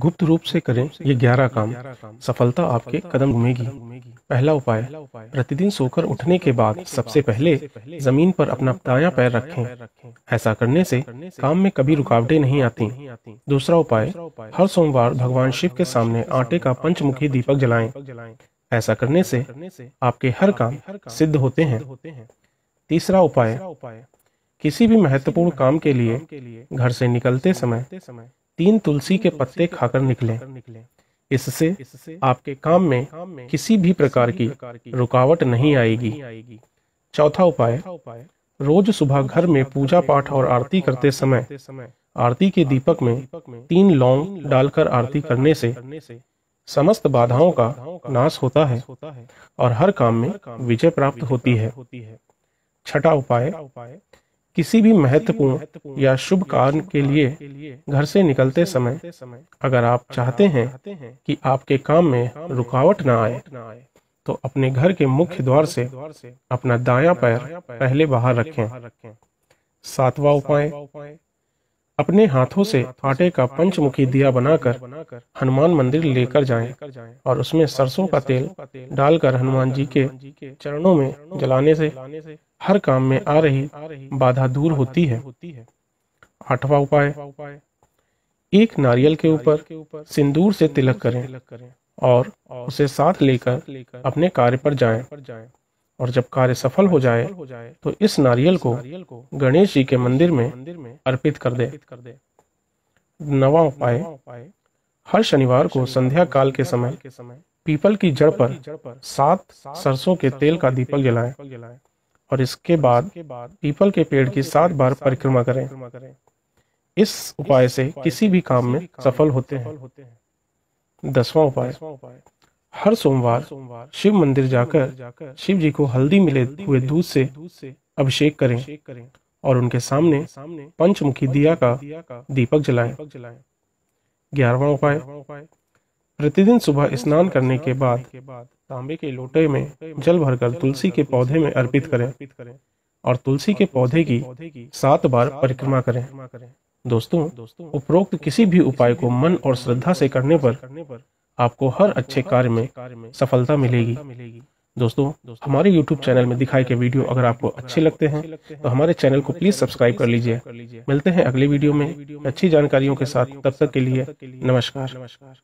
गुप्त रूप से करें ये ग्यारह काम सफलता आपके कदम घूमेगी पहला उपाय प्रतिदिन सोकर उठने के बाद सबसे पहले जमीन पर अपना दाया पैर रखें ऐसा करने से काम में कभी रुकावटें नहीं आती दूसरा उपाय हर सोमवार भगवान शिव के सामने आटे का पंचमुखी दीपक जलाएं ऐसा करने से आपके हर काम सिद्ध होते हैं तीसरा उपाय किसी भी महत्वपूर्ण काम के लिए घर से निकलते समय तीन तुलसी के पत्ते खाकर निकलें इससे आपके काम में किसी भी प्रकार की रुकावट नहीं आएगी चौथा उपाय रोज सुबह घर में पूजा पाठ और आरती करते समय आरती के दीपक में तीन लौंग डालकर आरती करने से समस्त बाधाओं का नाश होता है और हर काम में विजय प्राप्त होती है छठा उपाय किसी भी महत्वपूर्ण या शुभ कार्य के लिए घर से निकलते समय अगर आप चाहते हैं कि आपके काम में रुकावट न आए तो अपने घर के मुख्य द्वार से अपना दायां पैर पहले बाहर रखें सातवां उपाय अपने हाथों से आटे का पंचमुखी दिया बनाकर हनुमान मंदिर लेकर जाएं और उसमें सरसों का तेल डालकर हनुमान जी के चरणों में जलाने से हर काम में आ रही बाधा दूर होती है आठवां उपाय एक नारियल के ऊपर सिंदूर से तिलक करें और उसे साथ लेकर अपने कार्य पर जाएं। और जब कार्य सफल हो जाए तो इस नारियल को गणेश जी के मंदिर में अर्पित कर दे नवा उपाय हर शनिवार को संध्या काल के समय पीपल की जड़ पर सात सरसों के तेल का दीपक जलाएं और इसके बाद पीपल के पेड़ की सात बार परिक्रमा करें इस उपाय से किसी भी काम में सफल होते हैं दसवां उपाय हर सोमवार सोमवार शिव मंदिर जाकर जाकर शिव जी को हल्दी मिले हुए दूध से अभिषेक करें और उनके सामने सामने पंचमुखी दिया का दीपक जलाएं। ग्यारहवा उपाय प्रतिदिन सुबह स्नान करने के बाद तांबे के लोटे में जल भरकर तुलसी के पौधे में अर्पित करें और तुलसी के पौधे की सात बार परिक्रमा करें दोस्तों उपरोक्त किसी भी उपाय को मन और श्रद्धा से करने पर आपको हर अच्छे कार्य में सफलता मिलेगी दोस्तों हमारे YouTube चैनल में दिखाए गए वीडियो अगर आपको अच्छे लगते हैं तो हमारे तो चैनल को प्लीज सब्सक्राइब कर लीजिए मिलते हैं अगले वीडियो में अच्छी जानकारियों के साथ तब तक के लिए नमस्कार